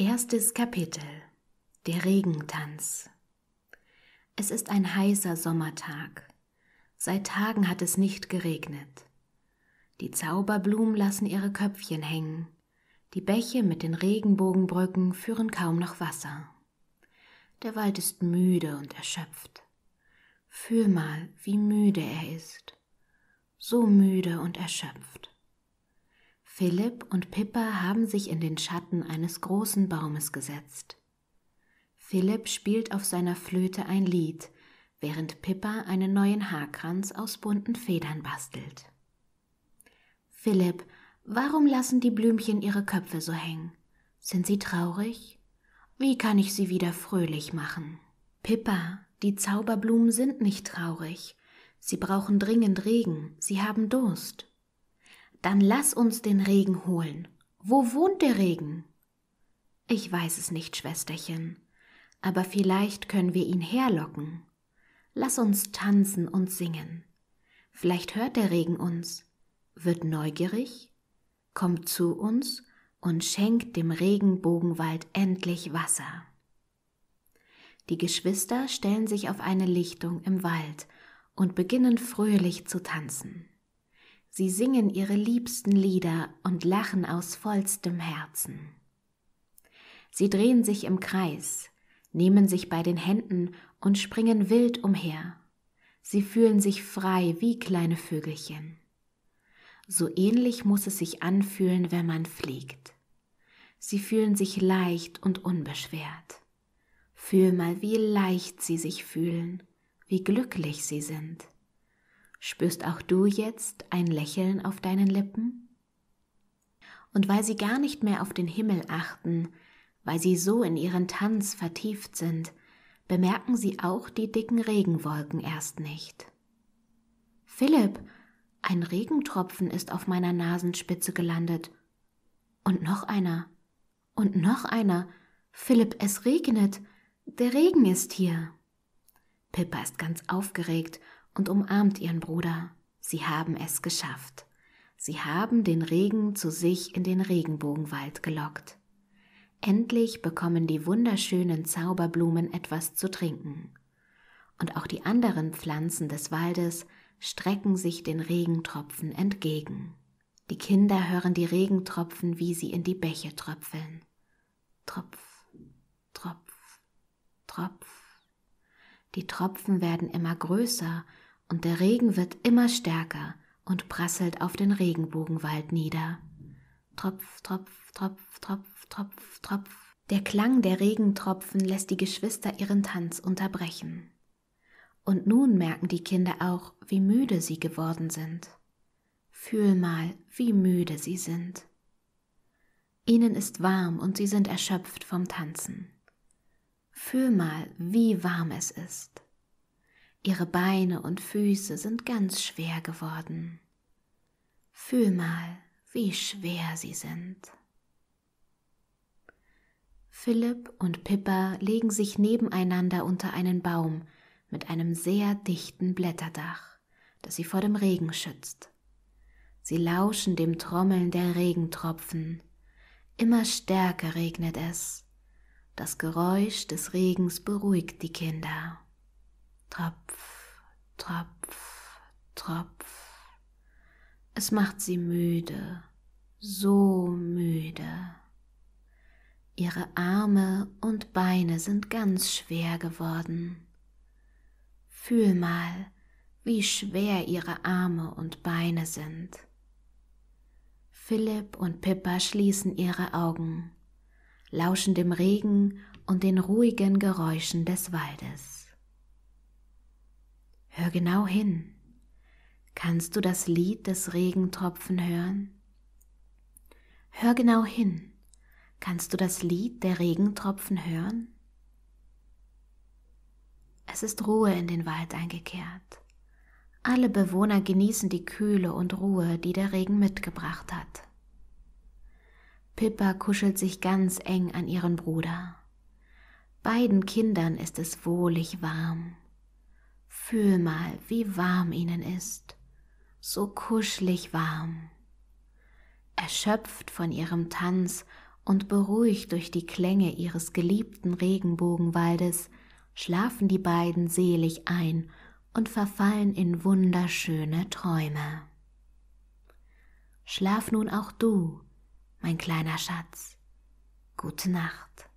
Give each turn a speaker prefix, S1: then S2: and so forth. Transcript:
S1: Erstes Kapitel Der Regentanz Es ist ein heißer Sommertag. Seit Tagen hat es nicht geregnet. Die Zauberblumen lassen ihre Köpfchen hängen. Die Bäche mit den Regenbogenbrücken führen kaum noch Wasser. Der Wald ist müde und erschöpft. Fühl mal, wie müde er ist. So müde und erschöpft. Philipp und Pippa haben sich in den Schatten eines großen Baumes gesetzt. Philipp spielt auf seiner Flöte ein Lied, während Pippa einen neuen Haarkranz aus bunten Federn bastelt. Philipp, warum lassen die Blümchen ihre Köpfe so hängen? Sind sie traurig? Wie kann ich sie wieder fröhlich machen? Pippa, die Zauberblumen sind nicht traurig. Sie brauchen dringend Regen, sie haben Durst. Dann lass uns den Regen holen. Wo wohnt der Regen? Ich weiß es nicht, Schwesterchen, aber vielleicht können wir ihn herlocken. Lass uns tanzen und singen. Vielleicht hört der Regen uns, wird neugierig, kommt zu uns und schenkt dem Regenbogenwald endlich Wasser. Die Geschwister stellen sich auf eine Lichtung im Wald und beginnen fröhlich zu tanzen. Sie singen ihre liebsten Lieder und lachen aus vollstem Herzen. Sie drehen sich im Kreis, nehmen sich bei den Händen und springen wild umher. Sie fühlen sich frei wie kleine Vögelchen. So ähnlich muss es sich anfühlen, wenn man fliegt. Sie fühlen sich leicht und unbeschwert. Fühl mal, wie leicht sie sich fühlen, wie glücklich sie sind. Spürst auch du jetzt ein Lächeln auf deinen Lippen? Und weil sie gar nicht mehr auf den Himmel achten, weil sie so in ihren Tanz vertieft sind, bemerken sie auch die dicken Regenwolken erst nicht. Philipp, ein Regentropfen ist auf meiner Nasenspitze gelandet. Und noch einer. Und noch einer. Philipp, es regnet. Der Regen ist hier. Pippa ist ganz aufgeregt und umarmt ihren Bruder. Sie haben es geschafft. Sie haben den Regen zu sich in den Regenbogenwald gelockt. Endlich bekommen die wunderschönen Zauberblumen etwas zu trinken. Und auch die anderen Pflanzen des Waldes strecken sich den Regentropfen entgegen. Die Kinder hören die Regentropfen, wie sie in die Bäche tröpfeln. Tropf, Tropf, Tropf. Die Tropfen werden immer größer und der Regen wird immer stärker und prasselt auf den Regenbogenwald nieder. Tropf, Tropf, Tropf, Tropf, Tropf, Tropf. Der Klang der Regentropfen lässt die Geschwister ihren Tanz unterbrechen. Und nun merken die Kinder auch, wie müde sie geworden sind. Fühl mal, wie müde sie sind. Ihnen ist warm und sie sind erschöpft vom Tanzen. Fühl mal, wie warm es ist. Ihre Beine und Füße sind ganz schwer geworden. Fühl mal, wie schwer sie sind. Philipp und Pippa legen sich nebeneinander unter einen Baum mit einem sehr dichten Blätterdach, das sie vor dem Regen schützt. Sie lauschen dem Trommeln der Regentropfen. Immer stärker regnet es. Das Geräusch des Regens beruhigt die Kinder. Tropf, Tropf, Tropf. Es macht sie müde, so müde. Ihre Arme und Beine sind ganz schwer geworden. Fühl mal, wie schwer ihre Arme und Beine sind. Philipp und Pippa schließen ihre Augen, lauschen dem Regen und den ruhigen Geräuschen des Waldes. Hör genau hin. Kannst du das Lied des Regentropfen hören? Hör genau hin. Kannst du das Lied der Regentropfen hören? Es ist Ruhe in den Wald eingekehrt. Alle Bewohner genießen die Kühle und Ruhe, die der Regen mitgebracht hat. Pippa kuschelt sich ganz eng an ihren Bruder. Beiden Kindern ist es wohlig warm Fühl mal, wie warm ihnen ist, so kuschelig warm. Erschöpft von ihrem Tanz und beruhigt durch die Klänge ihres geliebten Regenbogenwaldes, schlafen die beiden selig ein und verfallen in wunderschöne Träume. Schlaf nun auch du, mein kleiner Schatz. Gute Nacht.